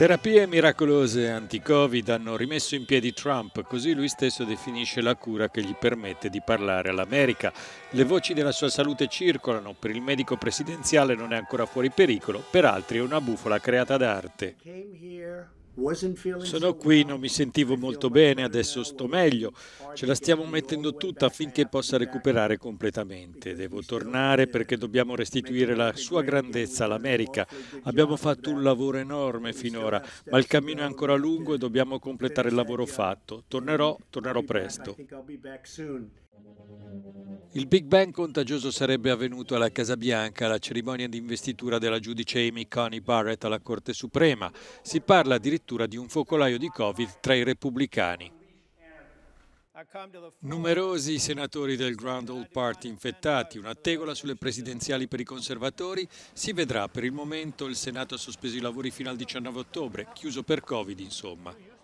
Terapie miracolose anti-Covid hanno rimesso in piedi Trump, così lui stesso definisce la cura che gli permette di parlare all'America. Le voci della sua salute circolano, per il medico presidenziale non è ancora fuori pericolo, per altri è una bufola creata d'arte. Sono qui, non mi sentivo molto bene, adesso sto meglio. Ce la stiamo mettendo tutta affinché possa recuperare completamente. Devo tornare perché dobbiamo restituire la sua grandezza all'America. Abbiamo fatto un lavoro enorme finora, ma il cammino è ancora lungo e dobbiamo completare il lavoro fatto. Tornerò, tornerò presto. Il Big Bang contagioso sarebbe avvenuto alla Casa Bianca alla cerimonia di investitura della giudice Amy Connie Barrett alla Corte Suprema. Si parla addirittura di un focolaio di Covid tra i repubblicani. Numerosi senatori del Grand Old Party infettati, una tegola sulle presidenziali per i conservatori, si vedrà per il momento il Senato ha sospeso i lavori fino al 19 ottobre, chiuso per Covid insomma.